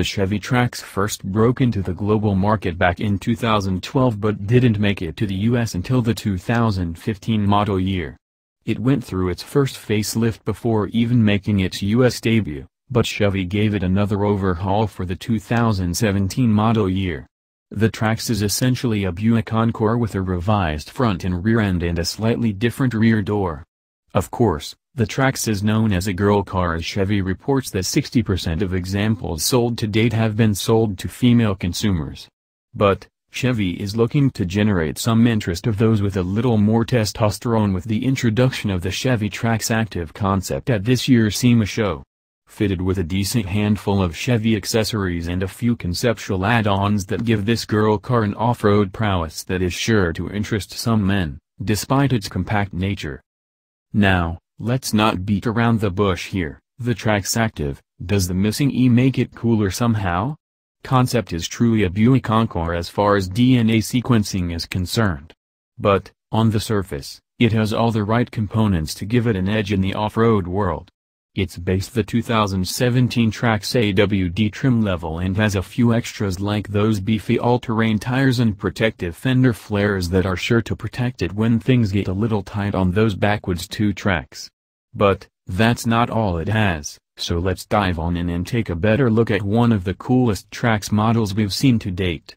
the Chevy Trax first broke into the global market back in 2012 but didn't make it to the US until the 2015 model year. It went through its first facelift before even making its US debut, but Chevy gave it another overhaul for the 2017 model year. The Trax is essentially a Buick Encore with a revised front and rear end and a slightly different rear door. Of course, the Trax is known as a girl car as Chevy reports that 60% of examples sold to date have been sold to female consumers. But, Chevy is looking to generate some interest of those with a little more testosterone with the introduction of the Chevy Trax Active concept at this year's SEMA show. Fitted with a decent handful of Chevy accessories and a few conceptual add-ons that give this girl car an off-road prowess that is sure to interest some men, despite its compact nature. Now, Let's not beat around the bush here, the track's active, does the missing E make it cooler somehow? Concept is truly a Buick Encore as far as DNA sequencing is concerned. But, on the surface, it has all the right components to give it an edge in the off-road world. It's based the 2017 Trax AWD trim level and has a few extras like those beefy all-terrain tires and protective fender flares that are sure to protect it when things get a little tight on those backwards two tracks. But, that's not all it has, so let's dive on in and take a better look at one of the coolest Trax models we've seen to date.